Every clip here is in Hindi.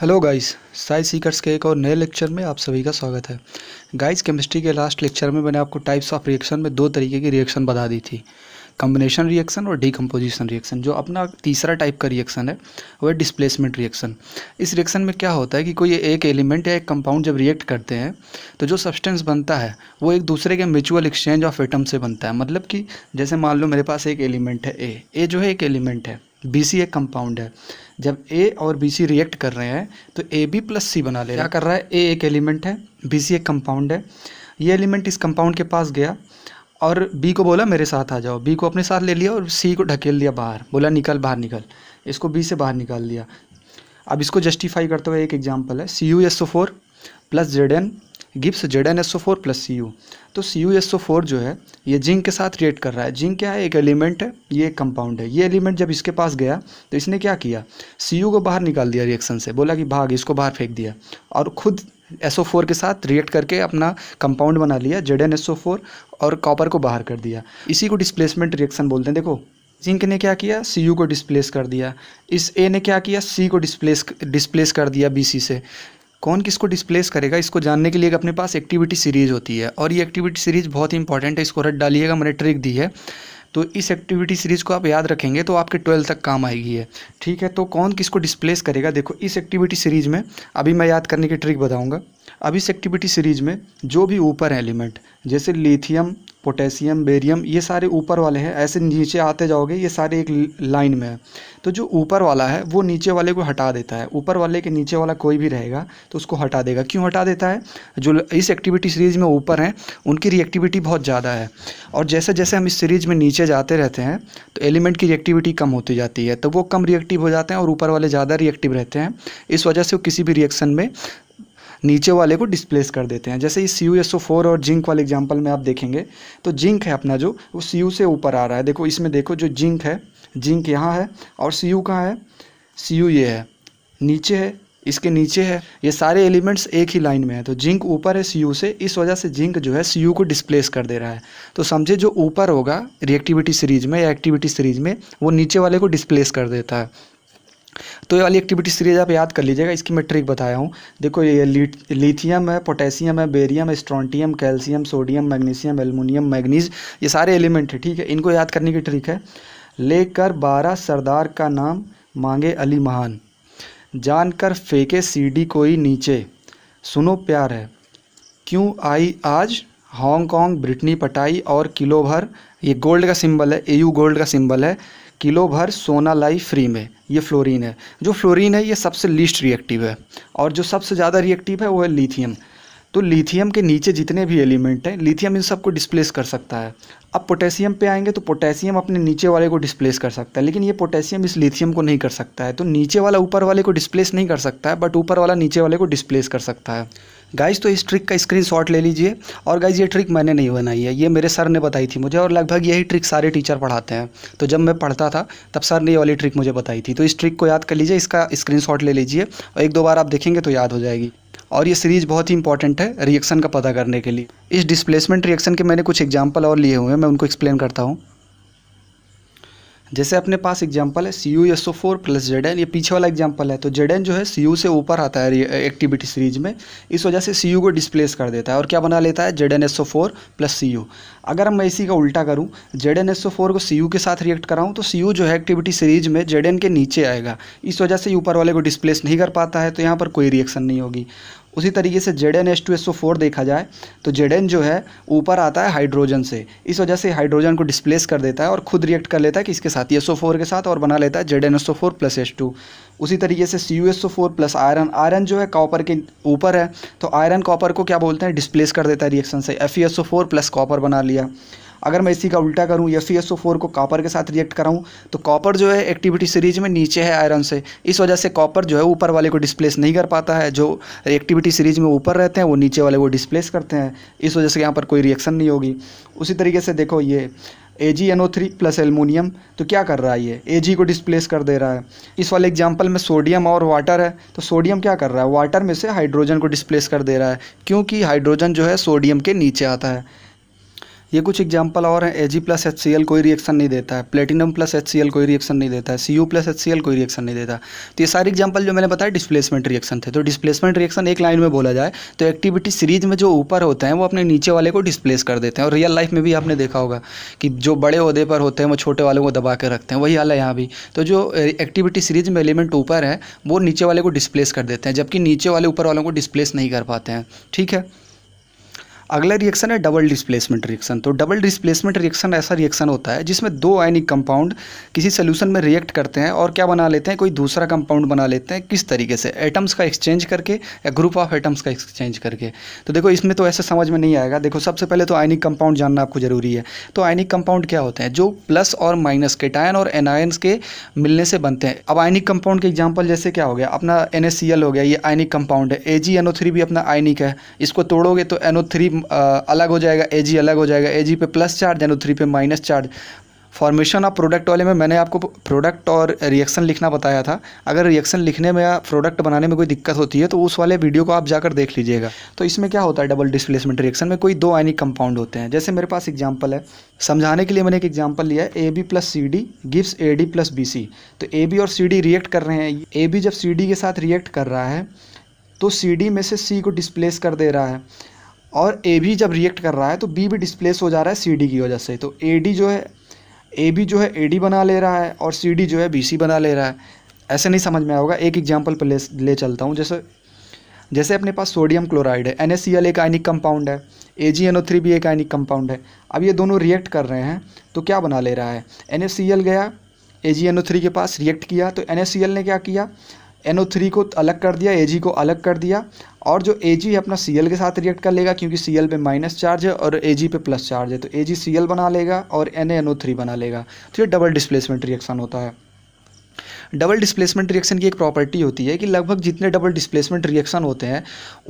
हेलो गाइस साइज सीकर्स के एक और नए लेक्चर में आप सभी का स्वागत है गाइस केमिस्ट्री के लास्ट लेक्चर में मैंने आपको टाइप्स ऑफ रिएक्शन में दो तरीके की रिएक्शन बता दी थी कम्बिनेशन रिएक्शन और डीकम्पोजिशन रिएक्शन जो अपना तीसरा टाइप का रिएक्शन है वह डिस्प्लेसमेंट रिएक्शन इस रिएक्शन में क्या होता है कि कोई एक एलिमेंट या एक कंपाउंड जब रिएक्ट करते हैं तो जो सब्सटेंस बनता है वो एक दूसरे के म्यूचुअल एक्सचेंज ऑफ एटम से बनता है मतलब कि जैसे मान लो मेरे पास एक एलिमेंट है ए ए जो है एक एलिमेंट है बी सी एक कंपाउंड है जब ए और बी सी रिएक्ट कर रहे हैं तो ए बी प्लस सी बना ले क्या कर रहा है ए एक एलिमेंट है बी सी एक कंपाउंड है ये एलिमेंट इस कंपाउंड के पास गया और बी को बोला मेरे साथ आ जाओ बी को अपने साथ ले लिया और सी को ढकेल दिया बाहर बोला निकल बाहर निकल इसको बी से बाहर निकाल दिया अब इसको जस्टिफाई करते हुए एक एग्जाम्पल है C U S O four plus Z N gives Z N S O four plus C U तो C U S O four जो है ये जिंक के साथ रिएक्ट कर रहा है जिंक क्या है एक एलिमेंट है ये एक कंपाउंड है ये एलिमेंट जब इसके पास गया तो इसने क्या किया सी यू को बाहर निकाल दिया रिएक्शन से बोला कि भाग इसको बाहर फेंक दिया और खुद एस ओ फोर के साथ रिएक्ट करके अपना कंपाउंड बना लिया Z N S O four और कॉपर को बाहर कर दिया इसी को डिस्प्लेसमेंट रिएक्शन बोलते हैं देखो जिंक ने क्या किया सी यू को डिस्प्लेस कर दिया इस ए ने क्या किया सी को डिस्प्लेस डिस्प्लेस कर दिया बी सी से कौन किसको डिस्प्लेस करेगा इसको जानने के लिए अपने पास एक्टिविटी सीरीज़ होती है और ये एक्टिविटी सीरीज़ बहुत ही इंपॉर्टेंट है इसको रट डालिएगा मैंने ट्रिक दी है तो इस एक्टिविटी सीरीज़ को आप याद रखेंगे तो आपके ट्वेल्थ तक काम आएगी है ठीक है तो कौन किसको डिस्प्लेस करेगा देखो इस एक्टिविटी सीरीज़ में अभी मैं याद करने की ट्रिक बताऊँगा अब इस एक्टिविटी सीरीज़ में जो भी ऊपर एलिमेंट जैसे लिथियम पोटेशियम बेरियम ये सारे ऊपर वाले हैं ऐसे नीचे आते जाओगे ये सारे एक लाइन में है तो जो ऊपर वाला है वो नीचे वाले को हटा देता है ऊपर वाले के नीचे वाला कोई भी रहेगा तो उसको हटा देगा क्यों हटा देता है जो इस एक्टिविटी सीरीज़ में ऊपर हैं उनकी रिएक्टिविटी बहुत ज़्यादा है और जैसे जैसे हम इस सीरीज़ में नीचे जाते रहते हैं तो एलिमेंट की रिएक्टिविटी कम होती जाती है तो वो कम रिएक्टिव हो जाते हैं और ऊपर वाले ज़्यादा रिएक्टिव रहते हैं इस वजह से वो किसी भी रिएक्शन में नीचे वाले को डिस्प्लेस कर देते हैं जैसे इस सी यू और जिंक वाले एग्जाम्पल में आप देखेंगे तो जिंक है अपना जो वो सी से ऊपर आ रहा है देखो इसमें देखो जो जिंक है जिंक यहाँ है और सी यू कहाँ है सी यू ये है नीचे है इसके नीचे है ये सारे एलिमेंट्स एक ही लाइन में है तो जिंक ऊपर है सी से इस वजह से जिंक जो है सी को डिस्प्लेस कर दे रहा है तो समझे जो ऊपर होगा रिएक्टिविटी सीरीज में या एक्टिविटी सीरीज में वो नीचे वाले को डिस्प्लेस कर देता है तो ये वाली एक्टिविटी सीरीज आप याद कर लीजिएगा इसकी मैं ट्रिक बताया हूँ देखो ये लिथियम है पोटेशियम है बेरियम है strontium calcium sodium magnesium aluminium manganese ये सारे एलिमेंट है ठीक है इनको याद करने की ट्रिक है लेकर बारह सरदार का नाम मांगे अली महान जानकर फेंके सीडी कोई नीचे सुनो प्यार है क्यों आई आज हांगकांग ब्रिटनी पटाई और किलो भर ये गोल्ड का सिंबल है एयू गोल्ड का सिंबल है किलो भर सोना लाई फ्री में ये फ्लोरीन है जो फ्लोरीन है ये सबसे लीस्ट रिएक्टिव है और जो सबसे ज़्यादा रिएक्टिव है वो है लिथियम तो लिथियम के नीचे जितने भी एलिमेंट हैं लिथियम इन सबको डिस्प्लेस कर सकता है अब पोटेशियम पे आएंगे तो पोटेशियम अपने नीचे वाले को डिस्प्लेस कर सकता है लेकिन ये पोटेशियम इस लिथियम को नहीं कर सकता है तो नीचे वाला ऊपर वाले को डिस्प्लेस नहीं कर सकता है बट ऊपर वाला नीचे वाले को डिस्प्लेस कर सकता है गाइज तो इस ट्रिक का स्क्रीनशॉट ले लीजिए और गाइज ये ट्रिक मैंने नहीं बनाई है ये मेरे सर ने बताई थी मुझे और लगभग यही ट्रिक सारे टीचर पढ़ाते हैं तो जब मैं पढ़ता था तब सर ने ये वाली ट्रिक मुझे बताई थी तो इस ट्रिक को याद कर लीजिए इसका स्क्रीनशॉट ले लीजिए और एक दो बार आप देखेंगे तो याद हो जाएगी और ये सीरीज़ बहुत ही इंपॉर्टेंट है रिएक्शन का पता करने के लिए इस डिस्प्लेसमेंट रिएक्शन के मैंने कुछ एग्जाम्पल और लिए हुए हैं मैं उनको एक्सप्लेन करता हूँ जैसे अपने पास एग्जाम्पल है C U S O four plus Z N ये पीछे वाला एग्जाम्पल है तो जेड एन जो है सी यू से ऊपर आता है एक्टिविटी सीरीज में इस वजह से सी यू को डिस्प्लेस कर देता है और क्या बना लेता है Z N S O four plus C U अगर मैं इसी का उल्टा करूँ Z N S O four को सी यू के साथ रिएक्ट कराऊँ तो सी यू जो है एक्टिविटी सीरीज में जेड एन के नीचे आएगा इस वजह से ऊपर वाले को डिस्प्लेस नहीं कर पाता है तो यहाँ पर कोई रिएक्शन नहीं होगी उसी तरीके से Z N S two S O four देखा जाए तो जेड एन जो है ऊपर आता है हाइड्रोजन से इस वजह से हाइड्रोजन को डिस्प्लेस कर देता है और खुद रिएक्ट कर लेता है कि इसके साथ ही एस ओ फोर के साथ और बना लेता है Z N S O four plus S two उसी तरीके से C U S O four plus iron iron जो है कॉपर के ऊपर है तो आयरन कॉपर को क्या बोलते हैं डिस्प्लेस कर देता है रिएक्शन से F S O four plus copper बना लिया अगर मैं इसी का उल्टा करूँ S C S O four को कॉपर के साथ रिएक्ट कराऊँ तो कॉपर जो है एक्टिविटी सीरीज में नीचे है आयरन से इस वजह से कॉपर जो है ऊपर वाले को डिस्प्लेस नहीं कर पाता है जो एक्टिविटी सीरीज में ऊपर रहते हैं वो नीचे वाले को डिस्प्लेस करते हैं इस वजह से यहाँ पर कोई रिएक्शन नहीं होगी उसी तरीके से देखो ये A G N O three plus aluminium तो क्या कर रहा है ये ए जी को डिस्प्लेस कर दे रहा है इस वाले एग्जाम्पल में सोडियम और वाटर है तो सोडियम क्या कर रहा है वाटर में से हाइड्रोजन को डिस्प्लेस कर दे रहा है क्योंकि हाइड्रोजन जो है सोडियम के नीचे आता है ये कुछ एग्जाम्पल और हैं जी प्लस एच कोई रिएक्शन नहीं देता है प्लेटिनम प्लस एच कोई रिएक्शन नहीं देता है सी प्लस एच कोई रिएक्शन नहीं देता तो ये सारे एग्जाम्पल जो मैंने बताया डिस्प्लेसमेंट रिएक्शन थे तो डिस्प्लेसमेंट रिएक्शन एक लाइन में बोला जाए तो एक्टिविटी सीरीज में जो ऊपर होते हैं वो अपने नीचे वाले को डिस्प्लेस कर देते हैं और रियल लाइफ में भी आपने देखा होगा कि जो बड़े अहदे पर होते हैं वो छोटे वालों को दबा के रखते हैं वही हाल है यहाँ भी तो जो एक्टिविटी सीरीज में एलिमेंट ऊपर है वो नीचे वाले को डिस्प्लेस कर देते हैं जबकि नीचे वाले ऊपर वालों को डिस्प्लेस नहीं कर पाते हैं ठीक है अगला रिएक्शन है डबल डिस्प्लेसमेंट रिएक्शन तो डबल डिस्प्लेसमेंट रिएक्शन ऐसा रिएक्शन होता है जिसमें दो आयनिक कंपाउंड किसी सोल्यूशन में रिएक्ट करते हैं और क्या बना लेते हैं कोई दूसरा कंपाउंड बना लेते हैं किस तरीके से एटम्स का एक्सचेंज करके या ग्रुप ऑफ एटम्स का एक्सचेंज करके तो देखो इसमें तो ऐसे समझ में नहीं आएगा देखो सबसे पहले तो आयनिक कंपाउंड जानना आपको ज़रूरी है तो आयनिक कंपाउंड क्या होते हैं जो प्लस और माइनस केटायन और एनायंस के मिलने से बनते हैं अब आयनिक कंपाउंड के एग्जाम्पल जैसे क्या हो गया अपना एन हो गया ये आयनिक कंपाउंड है ए भी अपना आयनिक है इसको तोड़ोगे तो एनओ अलग हो जाएगा ए अलग हो जाएगा ए पे प्लस चार्ज ओ थ्री पे minus charge formation of product वाले में मैंने आपको प्रोडक्ट और रिएक्शन लिखना बताया था अगर रिएक्शन लिखने में या प्रोडक्ट बनाने में कोई दिक्कत होती है तो उस वाले वीडियो को आप जाकर देख लीजिएगा तो इसमें क्या होता है डबल डिस्प्लेसमेंट रिएक्शन में कोई दो आइनिक कंपाउंड होते हैं जैसे मेरे पास एग्जाम्पल है समझाने के लिए मैंने एक एग्जाम्पल लिया है A B plus C D gives A D plus B C तो ए बी और सी डी रिएक्ट कर रहे हैं ए बी जब सी डी के साथ रिएक्ट कर रहा है तो सी डी में से सी को डिस्प्लेस कर दे रहा है और ए भी जब रिएक्ट कर रहा है तो बी भी डिस्प्लेस हो जा रहा है सी डी की वजह से तो ए डी जो है ए बी जो है ए डी बना ले रहा है और सी डी जो है बी सी बना ले रहा है ऐसे नहीं समझ में आएगा एक एग्जाम्पल पर ले ले चलता हूँ जैसे जैसे अपने पास सोडियम क्लोराइड है एन एस सी एल एक आइनिक कंपाउंड है A G N O three भी एक आइनिक कंपाउंड है अब ये दोनों रिएक्ट कर रहे हैं तो क्या बना ले रहा है एन एस सी एल गया ए जी एन ओ थ्री के पास रिएक्ट किया तो एन एस सी एल ने क्या किया एन को अलग कर दिया ए को अलग कर दिया और जो ए है अपना सी के साथ रिएक्ट कर लेगा क्योंकि सी पे माइनस चार्ज है और ए पे प्लस चार्ज है तो ए जी बना लेगा और एन बना लेगा तो ये डबल डिस्प्लेसमेंट रिएक्शन होता है डबल डिस्प्लेसमेंट रिएक्शन की एक प्रॉपर्टी होती है कि लगभग जितने डबल डिस्प्लेसमेंट रिएक्शन होते हैं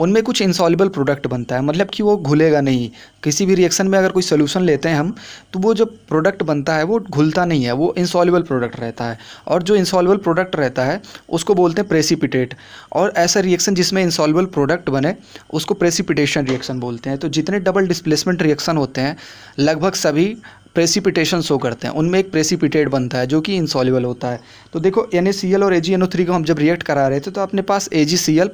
उनमें कुछ इंसॉलिबल प्रोडक्ट बनता है मतलब कि वो घुलेगा नहीं किसी भी रिएक्शन में अगर कोई सोल्यूशन लेते हैं हम तो वो जो प्रोडक्ट बनता है वो घुलता नहीं है वो इंसॉलिबल प्रोडक्ट रहता है और जो इंसॉलिबल प्रोडक्ट रहता है उसको बोलते हैं प्रेसिपिटेट और ऐसा रिएक्शन जिसमें इंसॉलिबल प्रोडक्ट बने उसको प्रेसिपिटेशन रिएक्शन बोलते हैं तो जितने डबल डिस्प्लेसमेंट रिएक्शन होते हैं लगभग सभी प्रेसिपिटेशन शो करते हैं उनमें एक प्रेसिपिटेट बनता है जो कि इंसॉलिबल होता है तो देखो एन और ए को हम जब रिएक्ट करा रहे थे तो अपने पास ए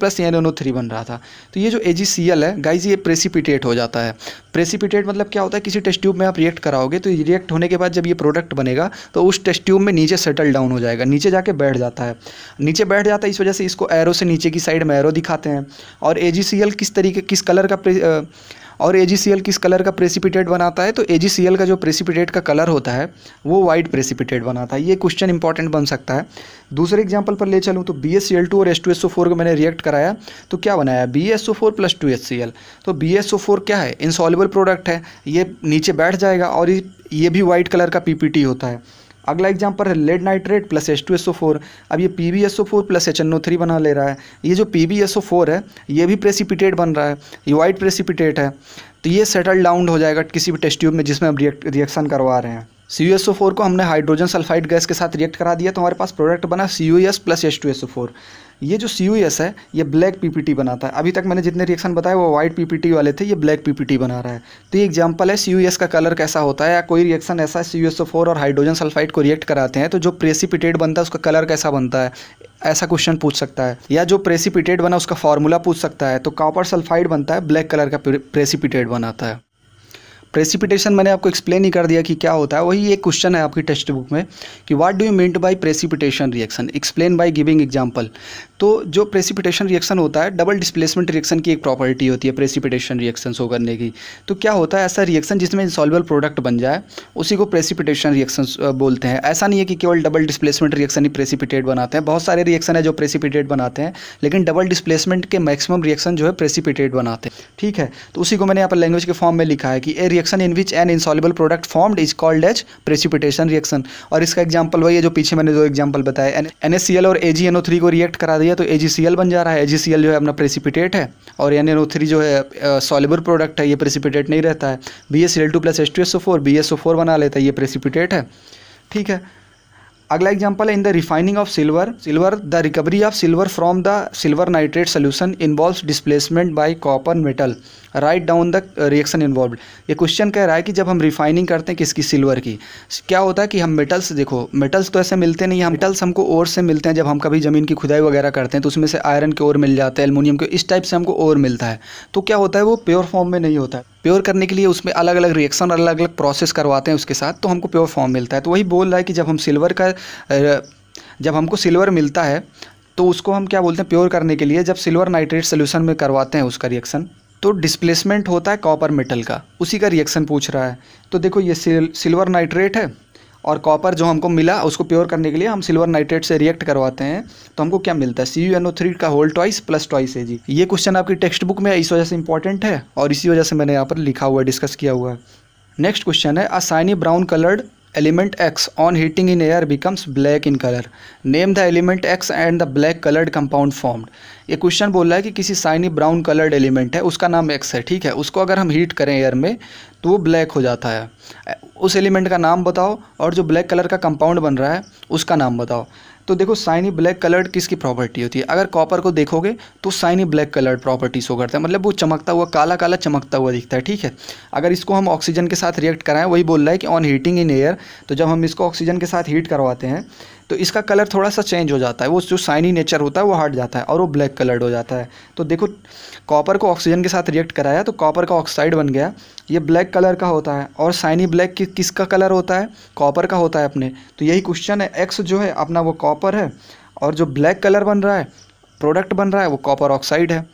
प्लस एन बन रहा था तो ये जो ए है गाइज ये प्रेसिपिटेट हो जाता है प्रेसिपिटेट मतलब क्या होता है किसी टेस्ट ट्यूब में आप रिएक्ट कराओगे तो रिएक्ट होने के बाद जब ये प्रोडक्ट बनेगा तो उस टेस्ट ट्यूब में नीचे सेटल डाउन हो जाएगा नीचे जाके बैठ जाता है नीचे बैठ जाता है इस वजह से इसको एरो से नीचे की साइड में एरो दिखाते हैं और ए किस तरीके किस कलर का और ए किस कलर का प्रेसिपिटेट बनाता है तो ए का जो प्रेसिपिटेट का कलर होता है वो वाइट प्रेसिपिटेट बनाता है ये क्वेश्चन इंपॉर्टेंट बन सकता है सकता है दूसरे एग्जाम्पल पर ले चलूँ तो B S C L two और S two S O four को मैंने रिएक्ट कराया तो क्या बनाया B S O four plus two S C L तो बी एस ओ फोर क्या है इंसॉलेबल प्रोडक्ट है ये नीचे बैठ जाएगा और ये भी वाइट कलर का पी पी टी होता है अगला एग्जाम्पल है lead nitrate plus H two S O four अब ये P B S O four plus H N O three बना ले रहा है ये जो P B S O four है ये भी प्रेसिपिटेट बन रहा है ये वाइट प्रेसिपिटेट है तो ये सेटल डाउन हो जाएगा किसी भी टेस्ट ट्यूब में जिसमें हम रिएक्शन करवा रहे हैं C U S O four को हमने हाइड्रोजन सल्फाइड गैस के साथ रिएक्ट करा दिया तो हमारे पास प्रोडक्ट बना C U S plus H two S O four ये जो सी यू एस है ये ब्लैक पी पी टी बनाता है अभी तक मैंने जितने रिएक्शन बताए वो वाइट पी पी टी वाले थे ये ब्लैक पी पी टी बना रहा है तो ये एग्जाम्पल है सी यू एस का कलर कैसा होता है या कोई रिएक्शन ऐसा C U S O four और हाइड्रोजन सल्फाइड को रिएक्ट कराते हैं तो जो प्रेसिपिटेट बनता है उसका कलर कैसा बनता है ऐसा क्वेश्चन पूछ सकता है या जो प्रेसिपिटेट बना उसका फॉर्मूला पूछ सकता है तो कॉपर सल्फाइड बनता है ब्लैक कलर का प्रेसिपिटेट बनाता है प्रेसिपिटेशन मैंने आपको एक्सप्लेन ही कर दिया कि क्या होता है वही एक क्वेश्चन है आपकी टेक्स्ट बुक में कि what do you mean by precipitation reaction explain by giving example तो जो प्रेसिपिटेशन रिएक्शन होता है डबल डिस्प्लेसमेंट रिएक्शन की एक प्रॉपर्टी होती है प्रेसिपिटेशन रिएक्शन शो करने की तो क्या होता है ऐसा रिएक्शन जिसमें इंसॉल्वल प्रोडक्ट बन जाए उसी को प्रेसिपिटेशन रिएक्शन बोलते हैं ऐसा नहीं है कि केवल डबल डिस्प्लेसमेंट रिएक्शन ही प्रेसिपिटेट बनाते हैं बहुत सारे रिएक्शन है जो प्रेसिपिटेट बनाते हैं लेकिन डबल डिस्प्लेसमेंट के मैक्सिमम रिएक्शन जो है प्रेसिपिटेट बनाते हैं ठीक है तो उसी को मैंने यहाँ पर लैंग्वेज के फॉर्म में लिखा है कि a reaction in which an insoluble product formed is called as precipitation reaction और इसका एग्जाम्पल वही है जो पीछे मैंने दो एग्जाम्पल बताया एन एस और A G N O three को रिएक्ट करा दिया तो ए जी सी एल बन जा रहा है ए जी सी एल जो है अपना प्रेसिपिटेट है और एन एन ओ थ्री जो है सॉलेबल प्रोडक्ट है ये प्रेसिपिटेट नहीं रहता है B S L two plus S two S O four B S O four बना लेता है ये प्रेसिपिटेट है ठीक है अगला एग्जाम्पल है in the refining of silver silver the recovery of silver from the silver nitrate solution involve displacement by copper metal write down the reaction involve ये क्वेश्चन कह रहा है कि जब हम रिफाइनिंग करते हैं किसकी सिल्वर की क्या होता है कि हम मेटल्स देखो मेटल्स तो ऐसे मिलते नहीं हम मेटल्स हमको और से मिलते हैं जब हम कभी ज़मीन की खुदाई वगैरह करते हैं तो उसमें से आयरन के और मिल जाते हैं एलमिनियम के इस टाइप से हमको और मिलता है तो क्या होता है वो प्योर फॉर्म में नहीं होता है प्योर करने के लिए उसमें अलग अलग रिएक्शन अलग अलग प्रोसेस करवाते हैं उसके साथ तो हमको प्योर फॉर्म मिलता है तो वही बोल रहा है कि जब हम सिल्वर का जब हमको सिल्वर मिलता है तो उसको हम क्या बोलते हैं प्योर करने के लिए जब सिल्वर नाइट्रेट सोल्यूशन में करवाते हैं उसका रिएक्शन तो डिस्प्लेसमेंट होता है कॉपर मेटल का उसी का रिएक्शन पूछ रहा है तो देखो ये सिल, सिल्वर नाइट्रेट है और कॉपर जो हमको मिला उसको प्योर करने के लिए हम सिल्वर नाइट्रेट से रिएक्ट करवाते हैं तो हमको क्या मिलता है C U N O three का होल ट्वाइस प्लस ट्वाइस है जी ये क्वेश्चन आपकी टेक्स्ट बुक में है इस वजह से इंपॉर्टेंट है और इसी वजह से मैंने यहाँ पर लिखा हुआ है डिस्कस किया हुआ है नेक्स्ट क्वेश्चन है a shiny brown coloured element X on heating in air becomes black in colour name the element X and the black coloured compound formed ये क्वेश्चन बोल रहा है कि किसी साइनी ब्राउन कलर्ड एलिमेंट है उसका नाम एक्स है ठीक है उसको अगर हम हीट करें एयर में तो वो ब्लैक हो जाता है उस एलिमेंट का नाम बताओ और जो ब्लैक कलर का कंपाउंड बन रहा है उसका नाम बताओ तो देखो साइनी ब्लैक कलर्ड किसकी प्रॉपर्टी होती है अगर कॉपर को देखोगे तो shiny black coloured property show करता है मतलब वो चमकता हुआ काला काला चमकता हुआ दिखता है ठीक है अगर इसको हम ऑक्सीजन के साथ रिएक्ट कराएं वही बोल रहा है कि ऑन हीटिंग इन एयर तो जब हम इसको ऑक्सीजन के साथ हीट करवाते हैं तो इसका कलर थोड़ा सा चेंज हो जाता है वो जो साइनी नेचर होता है वो हट जाता है और वो ब्लैक कलर्ड हो जाता है तो देखो कॉपर को ऑक्सीजन के साथ रिएक्ट कराया तो कॉपर का ऑक्साइड बन गया ये ब्लैक कलर का होता है और साइनी ब्लैक कि, किसका कलर होता है कॉपर का होता है अपने तो यही क्वेश्चन है एक्स जो है अपना वो कॉपर है और जो ब्लैक कलर बन रहा है प्रोडक्ट बन रहा है वो कॉपर ऑक्साइड है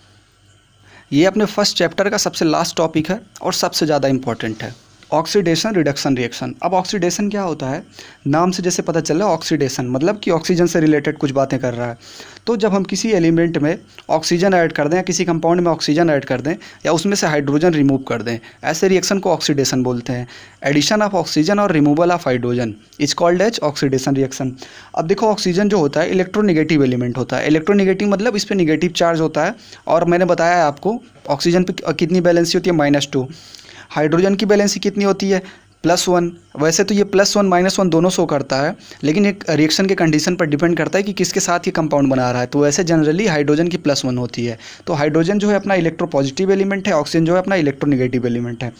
ये अपने फर्स्ट चैप्टर का सबसे लास्ट टॉपिक है और सबसे ज़्यादा इम्पॉर्टेंट है ऑक्सीडेशन रिडक्शन रिएक्शन अब ऑक्सीडेशन क्या होता है नाम से जैसे पता चल रहा है ऑक्सीडेशन मतलब कि ऑक्सीजन से रिलेटेड कुछ बातें कर रहा है तो जब हम किसी एलिमेंट में ऑक्सीजन ऐड कर दें या किसी कंपाउंड में ऑक्सीजन ऐड कर दें या उसमें से हाइड्रोजन रिमूव कर दें ऐसे रिएक्शन को ऑक्सीडेशन बोलते हैं एडिशन ऑफ ऑक्सीजन और removal of hydrogen is called as oxidation reaction अब देखो ऑक्सीजन जो होता है इलेक्ट्रोनिगेटिव एलिमेंट होता है इलेक्ट्रोनिगेटिव मतलब इस पर निगेटिव चार्ज होता है और मैंने बताया आपको ऑक्सीजन पर कितनी बैलेंसी होती है माइनस टू हाइड्रोजन की बैलेंसी कितनी होती है प्लस वन वैसे तो ये प्लस वन माइनस वन दोनों शो करता है लेकिन एक रिएक्शन के कंडीशन पर डिपेंड करता है कि किसके साथ ये कंपाउंड बना रहा है तो वैसे जनरली हाइड्रोजन की प्लस वन होती है तो हाइड्रोजन जो है अपना पॉजिटिव एलिमेंट है ऑक्सीजन जो है अपना इलेक्ट्रोनिगेटिव एलिमेंट है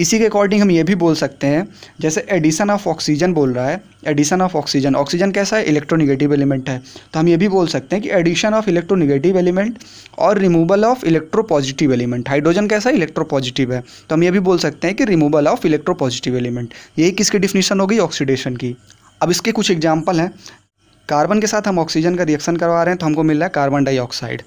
इसी के अकॉर्डिंग हम ये भी बोल सकते हैं जैसे एडिशन ऑफ ऑक्सीजन बोल रहा है एडिशन ऑफ ऑक्सीजन ऑक्सीजन कैसा है इलेक्ट्रोनिगेटिव एलिमेंट है तो हम ये भी बोल सकते हैं कि एडिशन ऑफ इलेक्ट्रोनिगेटिव एलिमेंट और removal of electro positive element hydrogen कैसा है इलेक्ट्रो पॉजिटिव है तो हम ये भी बोल सकते हैं कि removal of electro positive element ये ये किसकी डिफिनीशन हो गई ऑक्सीडेशन की अब इसके कुछ एग्जाम्पल हैं कार्बन के साथ हम ऑक्सीजन का रिएक्शन करवा रहे हैं तो हमको मिल रहा है कार्बन डाइऑक्साइड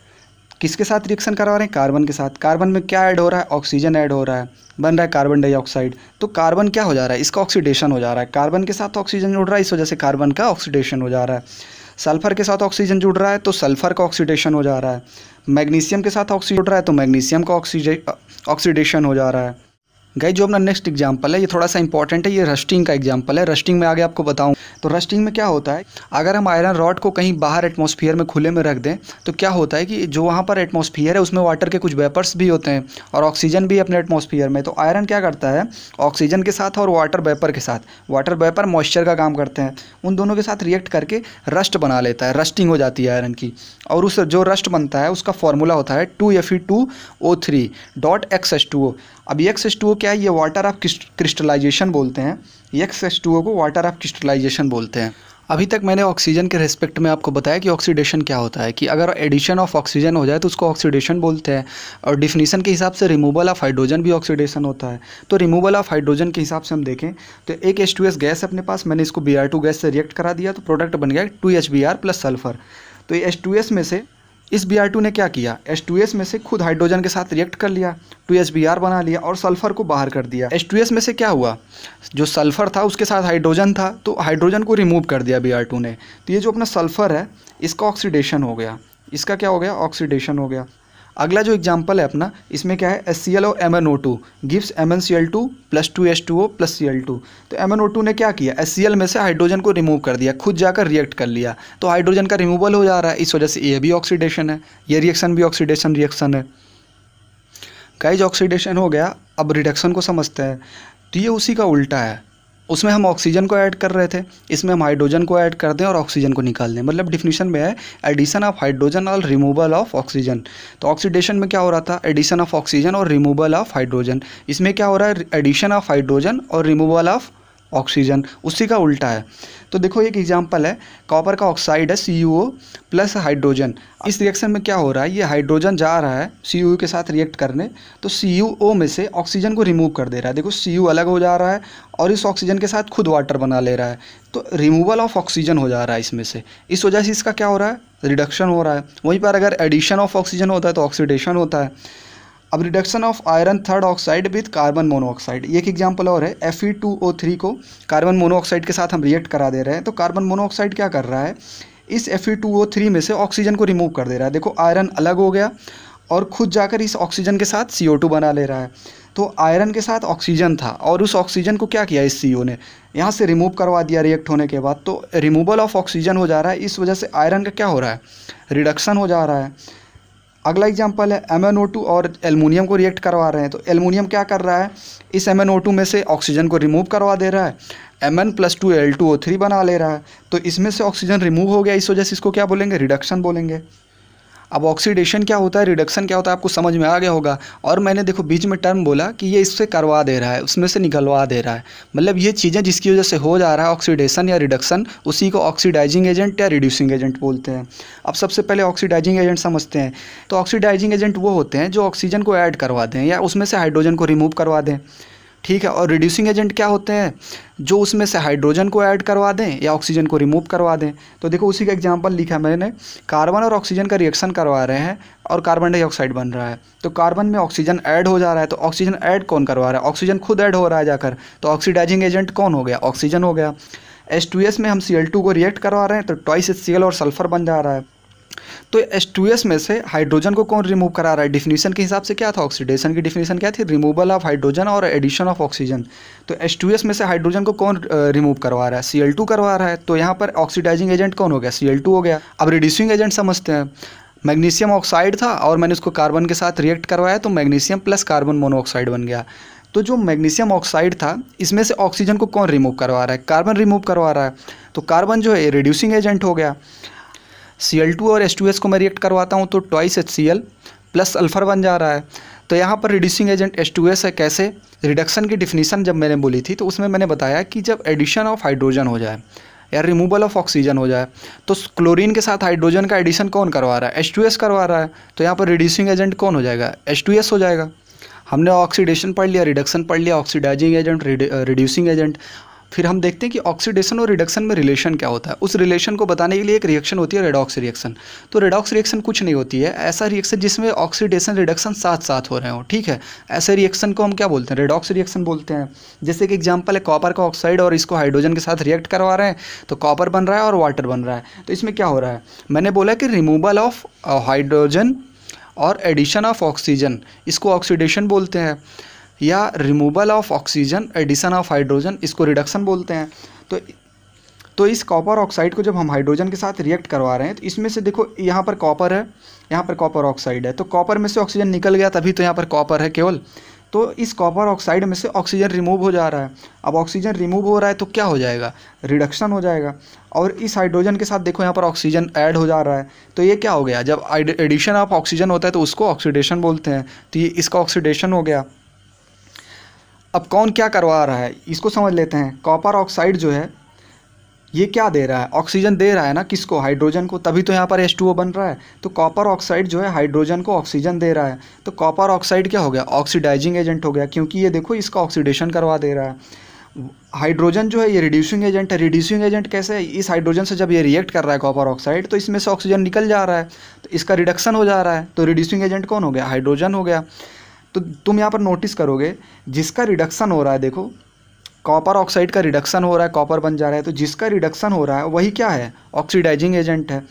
किसके साथ रिएक्शन करवा रहे हैं कार्बन के साथ कार्बन में क्या ऐड हो रहा है ऑक्सीजन ऐड हो रहा है बन रहा है कार्बन डाइऑक्साइड तो कार्बन क्या हो जा रहा है इसका ऑक्सीडेशन हो जा रहा है कार्बन के साथ ऑक्सीजन जुड़ रहा है इस वजह से कार्बन का ऑक्सीडेशन हो जा रहा है सल्फर के साथ ऑक्सीजन जुड़ रहा है तो सल्फर का ऑक्सीडेशन हो जा रहा है मैग्नीशियम के साथ ऑक्सीजन जुड़ रहा है तो मैग्नीशियम का ऑक्सीजन ऑक्सीडेशन हो जा रहा है गई जो अपना नेक्स्ट एग्जाम्पल है ये थोड़ा सा इंपॉर्टेंट है ये रस्टिंग का एग्जाम्पल है रस्टिंग में आगे आपको बताऊँ तो रस्टिंग में क्या होता है अगर हम आयरन रॉड को कहीं बाहर एटमॉस्फेयर में खुले में रख दें तो क्या होता है कि जो वहाँ पर एटमॉस्फेयर है उसमें वाटर के कुछ वेपर्स भी होते हैं और ऑक्सीजन भी अपने एटमोसफियर में तो आयरन क्या करता है ऑक्सीजन के साथ और वाटर वेपर के साथ वाटर वेपर मॉइस्चर का काम करते हैं उन दोनों के साथ रिएक्ट करके रस्ट बना लेता है रस्टिंग हो जाती है आयरन की और उस जो रस्ट बनता है उसका फॉर्मूला होता है two F E two O three dot X S two O अब एक्स एस टू ओ क्या है ये वाटर ऑफ क्रिस्टलाइजेशन बोलते हैं एक्स एस टू ओ को वाटर ऑफ क्रिस्टलाइजेशन बोलते हैं अभी तक मैंने ऑक्सीजन के रिस्पेक्ट में आपको बताया कि ऑक्सीडेशन क्या होता है कि अगर एडिशन ऑफ ऑक्सीजन हो जाए तो उसको ऑक्सीडेशन बोलते हैं और डिफिनीशन के हिसाब से रिमूवल ऑफ हाइड्रोजन भी ऑक्सीडेशन होता है तो रिमूवल ऑफ हाइड्रोजन के हिसाब से हम देखें तो एक एच टू एस गैस अपने पास मैंने इसको बी आर टू गैस से रिएक्ट करा दिया तो प्रोडक्ट बन गया two H B R plus sulphur तो एच टू एस में से इस बी ने क्या किया एस में से खुद हाइड्रोजन के साथ रिएक्ट कर लिया टू एस बना लिया और सल्फर को बाहर कर दिया एस में से क्या हुआ जो सल्फर था उसके साथ हाइड्रोजन था तो हाइड्रोजन को रिमूव कर दिया बी ने तो ये जो अपना सल्फर है इसका ऑक्सीडेशन हो गया इसका क्या हो गया ऑक्सीडेशन हो गया अगला जो एग्जाम्पल है अपना इसमें क्या है S C L O M N O two gives M N C L two plus two S two O plus C L two तो एम एन ओ टू ने क्या किया एस सी एल में से हाइड्रोजन को रिमूव कर दिया खुद जाकर रिएक्ट कर लिया तो हाइड्रोजन का रिमूवल हो जा रहा है इस वजह से ये भी ऑक्सीडेशन है ये रिएक्शन भी ऑक्सीडेशन रिएक्शन है काइज ऑक्सीडेशन हो गया अब रिडक्शन को समझते हैं तो ये उसी का उल्टा है उसमें हम ऑक्सीजन को ऐड कर रहे थे इसमें हम हाइड्रोजन को ऐड कर दें और ऑक्सीजन को निकाल दें मतलब डिफिनीशन में है एडिशन ऑफ हाइड्रोजन और रिमूवल ऑफ ऑक्सीजन तो ऑक्सीडेशन में क्या हो रहा था एडिशन ऑफ ऑक्सीजन और रिमूवल ऑफ हाइड्रोजन इसमें क्या हो रहा है एडिशन ऑफ हाइड्रोजन और रिमूवल ऑफ ऑक्सीजन उसी का उल्टा है तो देखो एक एग्जाम्पल है कॉपर का ऑक्साइड है सी प्लस हाइड्रोजन इस रिएक्शन में क्या हो रहा है ये हाइड्रोजन जा रहा है सी के साथ रिएक्ट करने तो सी में से ऑक्सीजन को रिमूव कर दे रहा है देखो सी अलग हो जा रहा है और इस ऑक्सीजन के साथ खुद वाटर बना ले रहा है तो रिमूवल ऑफ ऑक्सीजन हो जा रहा है इसमें से इस वजह से इसका क्या हो रहा है रिडक्शन हो रहा है वहीं पर अगर एडिशन ऑफ ऑक्सीजन होता है तो ऑक्सीडेशन होता है अब reduction of iron third oxide with carbon monoxide एक एग्जाम्पल और है एफ को कार्बन मोनोऑक्साइड के साथ हम रिएक्ट करा दे रहे हैं तो कार्बन मोनोऑक्साइड क्या कर रहा है इस एफ में से ऑक्सीजन को रिमूव कर दे रहा है देखो आयरन अलग हो गया और खुद जाकर इस ऑक्सीजन के साथ सी बना ले रहा है तो आयरन के साथ ऑक्सीजन था और उस ऑक्सीजन को क्या किया इस सी ने यहाँ से रिमूव करवा दिया रिएक्ट होने के बाद तो रिमूवल ऑफ ऑक्सीजन हो जा रहा है इस वजह से आयरन का क्या हो रहा है रिडक्शन हो जा रहा है अगला एग्जाम्पल है एम और एलमोनियम को रिएक्ट करवा रहे हैं तो एलमोनियम क्या कर रहा है इस एम में से ऑक्सीजन को रिमूव करवा दे रहा है M N plus two L two O three बना ले रहा है तो इसमें से ऑक्सीजन रिमूव हो गया इस वजह से इसको क्या बोलेंगे रिडक्शन बोलेंगे अब ऑक्सीडेशन क्या होता है रिडक्शन क्या होता है आपको समझ में आ गया होगा और मैंने देखो बीच में टर्म बोला कि ये इससे करवा दे रहा है उसमें से निकलवा दे रहा है मतलब ये चीज़ें जिसकी वजह से हो जा रहा है ऑक्सीडेशन या रिडक्शन उसी को ऑक्सीडाइजिंग एजेंट या रिड्यूसिंग एजेंट बोलते हैं अब सबसे पहले ऑक्सीडाइजिंग एजेंट समझते हैं तो ऑक्सीडाइजिंग एजेंट वो होते हैं जो ऑक्सीजन को ऐड करवा दें या उसमें से हाइड्रोजन को रिमूव करवा दें ठीक है और रिड्यूसिंग एजेंट क्या होते हैं जो उसमें से हाइड्रोजन को ऐड करवा दें या ऑक्सीजन को रिमूव करवा दें तो देखो उसी का एग्जाम्पल लिखा है मैंने कार्बन और ऑक्सीजन का रिएक्शन करवा रहे हैं और कार्बन डाइऑक्साइड बन रहा है तो कार्बन में ऑक्सीजन ऐड हो जा रहा है तो ऑक्सीजन ऐड कौन करवा रहा है ऑक्सीजन खुद ऐड हो रहा है जाकर तो ऑक्सीडाइजिंग एजेंट कौन हो गया ऑक्सीजन हो गया एस में हम सी को रिएक्ट करवा रहे हैं तो ट्वाइस एस और सल्फर बन जा रहा है तो एस टू एस में से हाइड्रोजन को कौन रिमूव करा रहा है डिफिनीशन के हिसाब से क्या था ऑक्सीडेशन की डिफिनीशन क्या थी रिमूवल ऑफ हाइड्रोजन और एडिशन ऑफ ऑक्सीजन तो एस टू एस में से हाइड्रोजन को कौन रिमूव करवा रहा है सी एल टू करवा रहा है तो यहाँ पर ऑक्सीडाइजिंग एजेंट कौन हो गया सी एल टू हो गया अब रिड्यूसिंग एजेंट समझते हैं मैग्नीशियम ऑक्साइड था और मैंने उसको कार्बन के साथ रिएक्ट करवाया तो मैग्नीशियम प्लस कार्बन मोनोऑक्साइड बन गया तो जो मैग्नीशियम ऑक्साइड था इसमें से ऑक्सीजन को कौन रिमूव करवा रहा है कार्बन रिमूव करवा रहा है तो कार्बन जो है रिड्यूसिंग एजेंट हो गया सी एल टू और एस टू एस को मैं रिएक्ट करवाता हूँ तो twice H C L plus sulphur बन जा रहा है तो यहाँ पर reducing agent S two S है कैसे रिडक्शन की डिफिनीसन जब मैंने बोली थी तो उसमें मैंने बताया कि जब एडिशन ऑफ हाइड्रोजन हो जाए या रिमूवल ऑफ ऑक्सीजन हो जाए तो क्लोरीन के साथ हाइड्रोजन का एडिशन कौन करवा रहा है एच टू एस करवा रहा है तो यहाँ पर रिड्यूसिंग एजेंट कौन हो जाएगा एच टू एस हो जाएगा हमने ऑक्सीडेशन पढ़ लिया रिडक्शन पढ़ लिया ऑक्सीडाइजिंग एजेंट रिड्यूसिंग एजेंट फिर हम देखते हैं कि ऑक्सीडेशन और रिडक्शन में रिलेशन क्या होता है उस रिलेशन को बताने के लिए एक रिएक्शन होती है रेडॉक्स रिएक्शन तो रेडॉक्स रिएक्शन कुछ नहीं होती है ऐसा रिएक्शन जिसमें ऑक्सीडेशन रिडक्शन साथ साथ हो रहे हो ठीक है ऐसे रिएक्शन को हम क्या बोलते हैं रेडॉक्स रिएक्शन बोलते हैं जैसे कि एग्जाम्पल है कॉपर का ऑक्साइड और इसको हाइड्रोजन के साथ रिएक्ट करवा रहे हैं तो कॉपर बन रहा है और वाटर बन रहा है तो इसमें क्या हो रहा है मैंने बोला कि रिमूवल ऑफ हाइड्रोजन और एडिशन ऑफ ऑक्सीजन इसको ऑक्सीडेशन बोलते हैं या removal of oxygen addition of hydrogen इसको रिडक्शन बोलते हैं तो तो इस कॉपर ऑक्साइड को जब हम हाइड्रोजन के साथ रिएक्ट करवा रहे हैं तो इसमें से देखो यहाँ पर कॉपर है यहाँ पर कॉपर ऑक्साइड है तो कॉपर में से ऑक्सीजन निकल गया तभी तो यहाँ पर कॉपर है केवल तो इस कॉपर ऑक्साइड में से ऑक्सीजन रिमूव हो जा रहा है अब ऑक्सीजन रिमूव हो रहा है तो क्या हो जाएगा रिडक्शन हो जाएगा और इस हाइड्रोजन के साथ देखो यहाँ पर ऑक्सीजन ऐड हो जा रहा है तो ये क्या हो गया जब एडिशन ऑफ ऑक्सीजन होता है तो उसको ऑक्सीडेशन बोलते हैं तो ये इसका ऑक्सीडेशन हो गया अब कौन क्या करवा रहा है इसको समझ लेते हैं कॉपर ऑक्साइड जो है ये क्या दे रहा है ऑक्सीजन दे रहा है ना किसको हाइड्रोजन को तभी तो यहाँ पर एस बन रहा है तो कॉपर ऑक्साइड जो है हाइड्रोजन को ऑक्सीजन दे रहा है तो कॉपर ऑक्साइड क्या हो गया ऑक्सीडाइजिंग एजेंट हो गया क्योंकि ये देखो इसका ऑक्सीडेशन करवा दे रहा है हाइड्रोजन जो है ये रिड्यूसिंग एजेंट है रिड्यूसिंग एजेंट कैसे है इस हाइड्रोजन से जब ये रिएक्ट कर रहा है कॉपर ऑक्साइड तो इसमें से ऑक्सीजन निकल जा रहा है तो इसका रिडक्शन हो जा रहा है तो रिड्यूसिंग एजेंट कौन हो गया हाइड्रोजन हो गया तो तुम यहाँ पर नोटिस करोगे जिसका रिडक्शन हो रहा है देखो कॉपर ऑक्साइड का रिडक्शन हो रहा है कॉपर बन जा रहा है तो जिसका रिडक्शन हो रहा है वही क्या है ऑक्सीडाइजिंग एजेंट है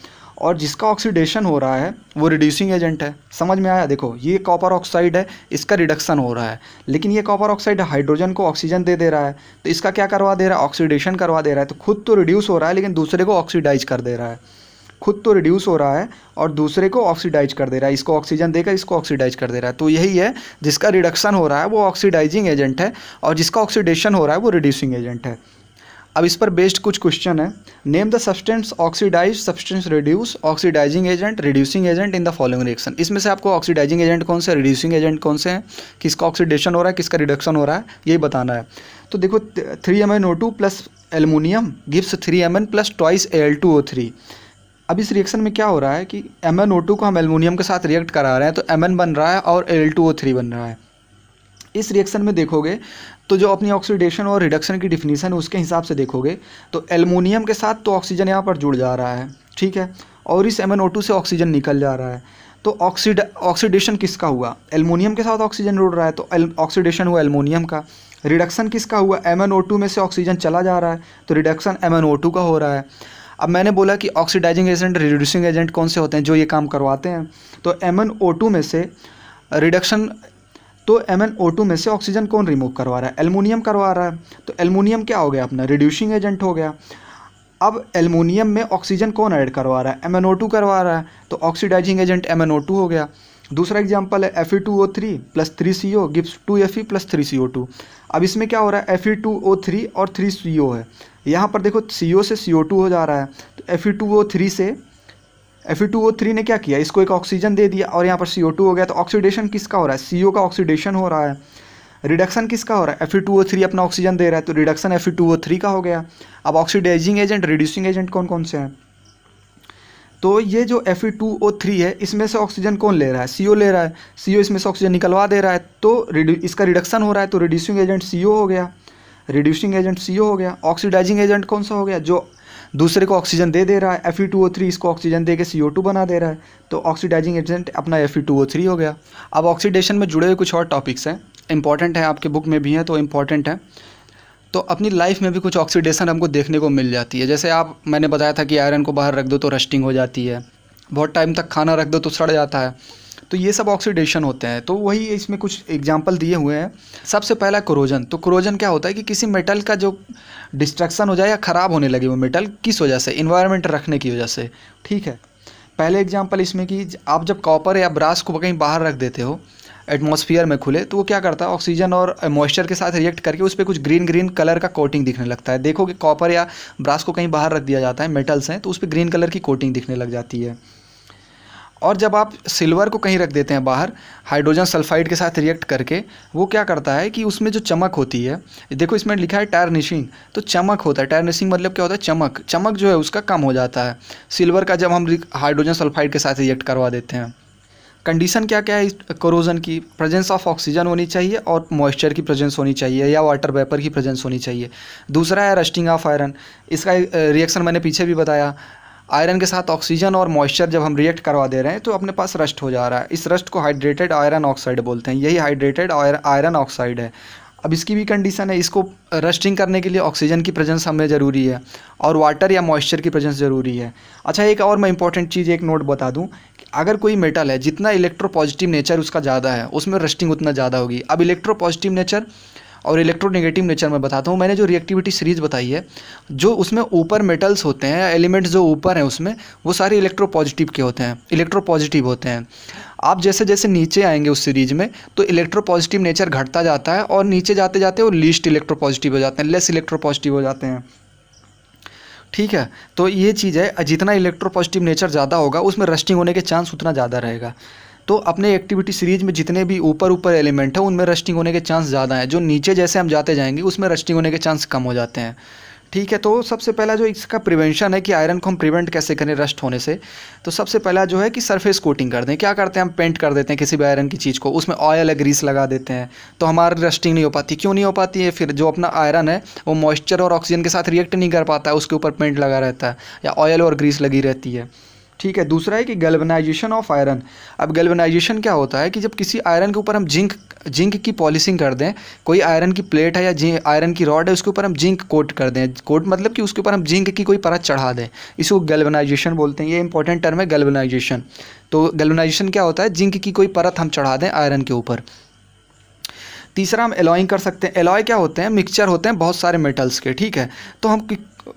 और जिसका ऑक्सीडेशन हो रहा है वो रिड्यूसिंग एजेंट है समझ में आया देखो ये कॉपर ऑक्साइड है इसका रिडक्शन हो रहा है लेकिन ये कॉपर ऑक्साइड हाइड्रोजन को ऑक्सीजन दे दे रहा है तो इसका क्या करवा दे रहा है ऑक्सीडेशन करवा दे रहा है तो खुद तो रिड्यूस हो रहा है लेकिन दूसरे को ऑक्सीडाइज कर दे रहा है खुद तो रिड्यूस हो रहा है और दूसरे को ऑक्सीडाइज कर दे रहा है इसको ऑक्सीजन देकर इसको ऑक्सीडाइज कर दे रहा है तो यही है जिसका रिडक्शन हो रहा है वो ऑक्सीडाइजिंग एजेंट है और जिसका ऑक्सीडेशन हो रहा है वो रिड्यूसिंग एजेंट है अब इस पर बेस्ड कुछ क्वेश्चन है name the substance oxidise substance reduce oxidising agent reducing agent in the following reaction इसमें से आपको ऑक्सीडाइजिंग एजेंट कौन से रिड्यूसिंग एजेंट कौन से हैं किसका ऑक्सीडेशन हो रहा है किसका रिडक्शन हो रहा है यही बताना है तो देखो three M N O two plus aluminium gives three M N plus twice L two O three अब इस रिएक्शन में क्या हो रहा है कि एम को हम एलमोनियम के साथ रिएक्ट करा रहे हैं तो एम बन रहा है और एल बन रहा है इस रिएक्शन में देखोगे तो जो अपनी ऑक्सीडेशन और रिडक्शन की डिफिनीसन उसके हिसाब से देखोगे तो एलमोनियम के साथ तो ऑक्सीजन यहाँ पर जुड़ जा रहा है ठीक है और इस एम से ऑक्सीजन निकल जा रहा है तो ऑक्सीड ऑक्सीडेशन किसका हुआ एलमोनियम के साथ ऑक्सीजन जुड़ रहा है तो ऑक्सीडेशन हुआ एलमोनियम का रिडक्शन किसका हुआ एम में से ऑक्सीजन चला जा रहा है तो रिडक्शन एम का हो रहा है अब मैंने बोला कि ऑक्सीडाइजिंग एजेंट रिड्यूसिंग एजेंट कौन से होते हैं जो ये काम करवाते हैं तो एम में से रिडक्शन तो एम में से ऑक्सीजन कौन रिमूव करवा रहा है एलमोनियम करवा रहा है तो एलमोनियम क्या हो गया अपना रिड्यूसिंग एजेंट हो गया अब एलमोनियम में ऑक्सीजन कौन ऐड करवा रहा है एम करवा रहा है तो ऑक्सीडाइजिंग एजेंट एम हो गया दूसरा एग्जाम्पल है F E two O three plus three C O gives two F E plus three C O two अब इसमें क्या हो रहा है F E two O three और थ्री सी ओ है यहाँ पर देखो सी ओ से सी ओ टू हो जा रहा है तो F E two O three से F E two O three ने क्या किया इसको एक ऑक्सीजन दे दिया और यहाँ पर सी ओ टू हो गया तो ऑक्सीडेशन किसका हो रहा है सी ओ का ऑक्सीडेशन हो रहा है रिडक्शन किसका हो रहा है F E two O three अपना ऑक्सीजन दे रहा है तो reduction F E two O three का हो गया अब ऑक्सीडाइजिंग एजेंट रिड्यूसिंग एजेंट कौन कौन से हैं तो ये जो थ्री है इसमें से ऑक्सीजन कौन ले रहा है ओ ले रहा है ओ इसमें से ऑक्सीजन निकलवा दे रहा है तो इसका रिडक्शन हो रहा है तो रिड्यूसिंग एजेंट CO हो गया रिड्यूसिंग एजेंट ओ हो गया ऑक्सीडाइजिंग एजेंट कौन सा हो गया जो दूसरे को ऑक्सीजन दे दे रहा है थ्री इसको ऑक्सीजन दे के टू बना दे रहा है तो ऑक्सीडाइजिंग एजेंट अपना थ्री हो गया अब ऑक्सीडेशन में जुड़े हुए कुछ और टॉपिक्स हैं इंपॉर्टेंट है आपके बुक में भी हैं तो इंपॉर्टेंट है तो अपनी लाइफ में भी कुछ ऑक्सीडेशन हमको देखने को मिल जाती है जैसे आप मैंने बताया था कि आयरन को बाहर रख दो तो रस्टिंग हो जाती है बहुत टाइम तक खाना रख दो तो सड़ जाता है तो ये सब ऑक्सीडेशन होते हैं तो वही इसमें कुछ एग्जाम्पल दिए हुए हैं सबसे पहला क्रोजन तो क्रोजन क्या होता है कि किसी मेटल का जो डिस्ट्रक्शन हो जाए या ख़राब होने लगे वो मेटल किस वजह से इन्वायरमेंट रखने की वजह से ठीक है पहले एग्जाम्पल इसमें कि आप जब कॉपर या ब्रास को कहीं बाहर रख देते हो एटमोसफियर में खुले तो वो क्या करता है ऑक्सीजन और मॉइस्चर के साथ रिएक्ट करके उस पर कुछ ग्रीन ग्रीन कलर का कोटिंग दिखने लगता है देखो कि कॉपर या ब्रास को कहीं बाहर रख दिया जाता है मेटल्स हैं तो उस पर ग्रीन कलर की कोटिंग दिखने लग जाती है और जब आप सिल्वर को कहीं रख देते हैं बाहर हाइड्रोजन सल्फाइड के साथ रिएक्ट करके वो क्या करता है कि उसमें जो चमक होती है देखो इसमें लिखा है टायरनिशिंग तो चमक होता है टायरनिशिंग मतलब क्या होता है चमक चमक जो है उसका कम हो जाता है सिल्वर का जब हम हाइड्रोजन सल्फाइड के साथ रिएक्ट करवा देते हैं कंडीशन क्या क्या है इस करोजन की प्रेजेंस ऑफ ऑक्सीजन होनी चाहिए और मॉइस्चर की प्रेजेंस होनी चाहिए या वाटर वेपर की प्रेजेंस होनी चाहिए दूसरा है रस्टिंग ऑफ आयरन इसका रिएक्शन मैंने पीछे भी बताया आयरन के साथ ऑक्सीजन और मॉइस्चर जब हम रिएक्ट करवा दे रहे हैं तो अपने पास रस्ट हो जा रहा है इस रस्ट को हाइड्रेटेड आयरन ऑक्साइड बोलते हैं यही हाइड्रेटेड आयरन ऑक्साइड है अब इसकी भी कंडीशन है इसको रस्टिंग करने के लिए ऑक्सीजन की प्रेजेंस हमें ज़रूरी है और वाटर या मॉइस्चर की प्रेजेंस ज़रूरी है अच्छा एक और मैं इंपॉर्टेंट चीज़ एक नोट बता दूं कि अगर कोई मेटल है जितना इलेक्ट्रोपॉजिटिव नेचर उसका ज़्यादा है उसमें रस्टिंग उतना ज़्यादा होगी अब इलेक्ट्रो पॉजिटिव नेचर और इलेक्ट्रोनेगेटिव नेचर में बताता हूँ मैंने जो रिएक्टिविटी सीरीज़ बताई है जो उसमें ऊपर मेटल्स होते हैं एलिमेंट्स जो ऊपर हैं उसमें वो सारे इलेक्ट्रो पॉजिटिव के होते हैं इलेक्ट्रोपॉजिटिव होते हैं आप जैसे जैसे नीचे आएंगे उस सीरीज़ में तो इलेक्ट्रो पॉजिटिव नेचर घटता जाता है और नीचे जाते जाते वो लीस्ट इलेक्ट्रोपॉजिटिव हो जाते हैं लेस इलेक्ट्रो पॉजिटिव हो जाते हैं ठीक है तो ये चीज़ है जितना इलेक्ट्रो पॉजिटिव नेचर ज़्यादा होगा उसमें रस्टिंग होने के चांस उतना ज़्यादा रहेगा तो अपने एक्टिविटी सीरीज में जितने भी ऊपर ऊपर एलिमेंट हैं उनमें रस्टिंग होने के चांस ज़्यादा हैं जो नीचे जैसे हम जाते जाएंगे उसमें रस्टिंग होने के चांस कम हो जाते हैं ठीक है तो सबसे पहला जो इसका प्रिवेंशन है कि आयरन को हम प्रिवेंट कैसे करें रस्ट होने से तो सबसे पहला जो है कि सरफेस कोटिंग कर दें क्या करते हैं हम पेंट कर देते हैं किसी भी आयरन की चीज़ को उसमें ऑयल या ग्रीस लगा देते हैं तो हमारी रस्टिंग नहीं हो पाती क्यों नहीं हो पाती है फिर जो अपना आयरन है वो मॉइस्चर और ऑक्सीजन के साथ रिएक्ट नहीं कर पाता है उसके ऊपर पेंट लगा रहता है या ऑयल और ग्रीस लगी रहती है ठीक है दूसरा है कि गल्बनाइजेशन ऑफ आयरन अब गल्बनाइजेशन क्या होता है कि जब किसी आयरन के ऊपर हम जिंक जिंक की पॉलिशिंग कर दें कोई आयरन की प्लेट है या आयरन की रॉड है उसके ऊपर हम जिंक कोट कर दें कोट मतलब कि उसके ऊपर हम जिंक की कोई परत चढ़ा दें इसको गल्बनाइजेशन बोलते हैं ये इंपॉर्टेंट टर्म है गल्बनाइजेशन तो गल्बनाइजेशन क्या होता है जिंक की कोई परत हम चढ़ा दें आयरन के ऊपर तीसरा हम एलॉइंग कर सकते हैं एलॉय क्या होते हैं मिक्सचर होते हैं बहुत सारे मेटल्स के ठीक है तो हम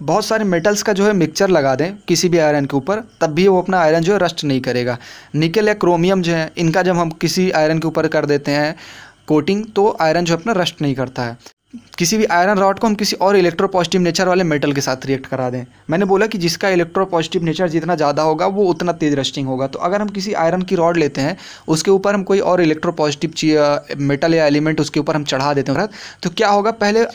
बहुत सारे मेटल्स का जो है मिक्सचर लगा दें किसी भी आयरन के ऊपर तब भी वो अपना आयरन जो है रस्ट नहीं करेगा निकल या क्रोमियम जो है इनका जब हम किसी आयरन के ऊपर कर देते हैं कोटिंग तो आयरन जो अपना रस्ट नहीं करता है किसी भी आयरन रॉड को हम किसी और इलेक्ट्रो पॉजिटिव नेचर वाले मेटल के साथ रिएक्ट करा दें मैंने बोला कि जिसका इलेक्ट्रो पॉजिटिव नेचर जितना ज़्यादा होगा वो उतना तेज़ रस्टिंग होगा तो अगर हम किसी आयरन की रॉड लेते हैं उसके ऊपर हम कोई और इलेक्ट्रो पॉजिटिव मेटल या एलिमेंट उसके ऊपर हम चढ़ा देते हैं तो क्या होगा पहले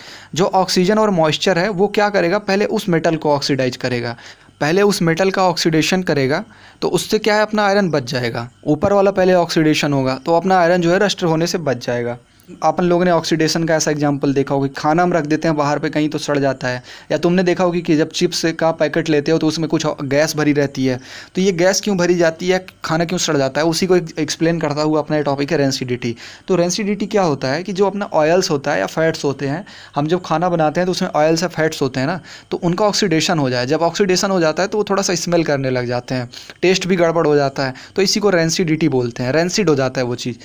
जो ऑक्सीजन और मॉइस्चर है वो क्या करेगा पहले उस मेटल को ऑक्सीडाइज करेगा पहले उस मेटल का ऑक्सीडेशन करेगा तो उससे क्या है अपना आयरन बच जाएगा ऊपर वाला पहले ऑक्सीडेशन होगा तो अपना आयरन जो है रस्ट होने से बच जाएगा अपन लोगों ने ऑक्सीडेशन का ऐसा एग्जाम्पल देखा होगा खाना हम रख देते हैं बाहर पे कहीं तो सड़ जाता है या तुमने देखा होगी कि जब चिप्स का पैकेट लेते हो तो उसमें कुछ गैस भरी रहती है तो ये गैस क्यों भरी जाती है खाना क्यों सड़ जाता है उसी को एक्सप्लेन करता हुआ अपना टॉपिक है रेंसिडिटी तो रेंसिडिटी क्या होता है कि जो अपना ऑयल्स होता है या फैट्स होते हैं हम जब खाना बनाते हैं तो उसमें ऑयल्स या फैट्स होते हैं ना तो उनका ऑक्सीडेशन हो जाए जब ऑक्सीडेशन हो जाता है तो वो थोड़ा सा स्मेल करने लग जाते हैं टेस्ट भी गड़बड़ हो जाता है तो इसी को रेंसिडिटी बोलते हैं रेंसिड हो जाता है वो चीज़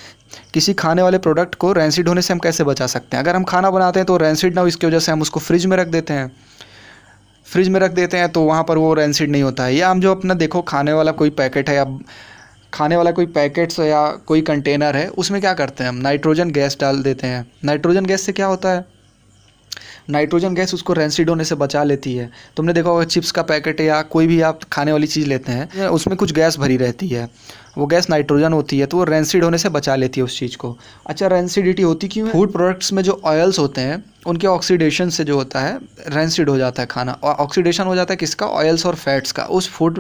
किसी खाने वाले प्रोडक्ट को रेंसिड होने से हम कैसे बचा सकते हैं अगर हम खाना बनाते हैं तो रेंसिड ना हो इसकी वजह से हम उसको फ्रिज में रख देते हैं फ्रिज में रख देते हैं तो वहाँ पर वो रेंसिड नहीं होता है या हम जो अपना देखो खाने वाला कोई पैकेट है या खाने वाला कोई पैकेट्स या कोई कंटेनर है उसमें क्या करते हैं हम नाइट्रोजन गैस डाल देते हैं नाइट्रोजन गैस से क्या होता है नाइट्रोजन गैस उसको रेंसिड होने से बचा लेती है तुमने देखा होगा चिप्स का पैकेट या कोई भी आप खाने वाली चीज़ लेते हैं उसमें कुछ गैस भरी रहती है वो गैस नाइट्रोजन होती है तो वो रेंसिड होने से बचा लेती है उस चीज़ को अच्छा रेंसिडिटी होती क्यों फूड प्रोडक्ट्स में जो ऑयल्स होते हैं उनके ऑक्सीडेशन से जो होता है रेंसिड हो जाता है खाना और ऑक्सीडेशन हो जाता है किसका ऑयल्स और फैट्स का उस फूड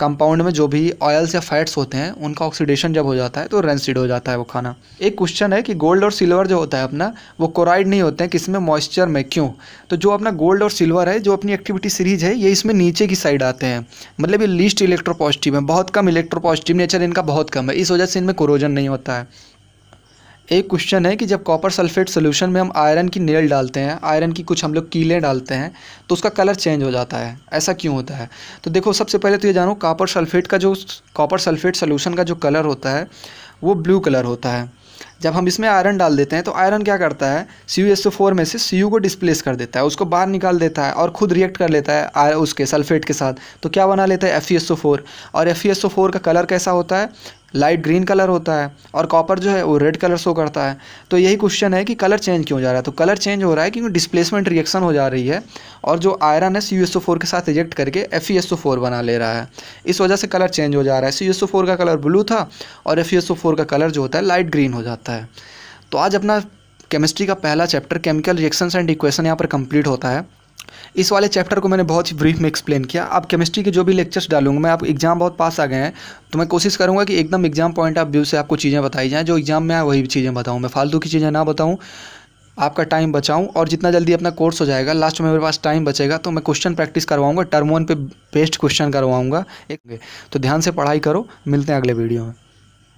कंपाउंड में जो भी ऑयल्स या फैट्स होते हैं उनका ऑक्सीडेशन जब हो जाता है तो रेंसिड हो जाता है वो खाना एक क्वेश्चन है कि गोल्ड और सिल्वर जो होता है अपना वो कोराइड नहीं होते हैं किसमें मॉइस्चर में क्यों तो जो अपना गोल्ड और सिल्वर है जो अपनी एक्टिविटी सीरीज है ये इसमें नीचे की साइड आते हैं मतलब ये लीस्ट इलेक्ट्रोपॉजिटिव है बहुत कम इलेक्ट्रोपॉजिटिव नेचर इन इनका बहुत कम है इस वजह से इनमें कोरोजन नहीं होता है एक क्वेश्चन है कि जब कॉपर सल्फेट सोल्यूशन में हम आयरन की नेल डालते हैं आयरन की कुछ हम लोग कीलें डालते हैं तो उसका कलर चेंज हो जाता है ऐसा क्यों होता है तो देखो सबसे पहले तो ये जानो कॉपर सल्फेट का जो कॉपर सल्फेट सोल्यूशन का जो कलर होता है वो ब्लू कलर होता है जब हम इसमें आयरन डाल देते हैं तो आयरन क्या करता है C U S O four में से सी यू को डिस्प्लेस कर देता है उसको बाहर निकाल देता है और खुद रिएक्ट कर लेता है उसके सल्फेट के साथ तो क्या बना लेता है F C S O four और F C S O four का कलर कैसा होता है लाइट ग्रीन कलर होता है और कॉपर जो है वो रेड कलर शो करता है तो यही क्वेश्चन है कि कलर चेंज क्यों जा रहा है तो कलर चेंज हो रहा है क्योंकि डिस्प्लेसमेंट रिएक्शन हो जा रही है और जो आयरन है सी एस ओ फोर के साथ रिजेक्ट करके F E S O four बना ले रहा है इस वजह से कलर चेंज हो जा रहा है सी एस ओ फोर का कलर ब्लू था और F E S O four का कलर जो होता है लाइट ग्रीन हो जाता है तो आज अपना केमिस्ट्री का पहला chapter chemical reactions and equation यहाँ पर कंप्लीट होता है इस वाले चैप्टर को मैंने बहुत ही ब्रीफ में एक्सप्लेन किया अब केमिस्ट्री के जो भी लेक्चर्स डालूंगा मैं आप एग्जाम बहुत पास आ गए हैं तो मैं कोशिश करूंगा कि एकदम एग्जाम पॉइंट ऑफ व्यू से आपको चीज़ें बताई जाएँ जो एग्जाम में आए वही चीज़ें बताऊँ मैं फालतू की चीज़ें ना बताऊँ आपका टाइम बचाऊँ और जितना जल्दी अपना कोर्स हो जाएगा लास्ट में मेरे पास टाइम बचेगा तो मैं क्वेश्चन प्रैक्टिस करवाऊँगा टर्म वन पे बेस्ट क्वेश्चन करवाऊंगा एक तो ध्यान से पढ़ाई करो मिलते हैं अगले वीडियो में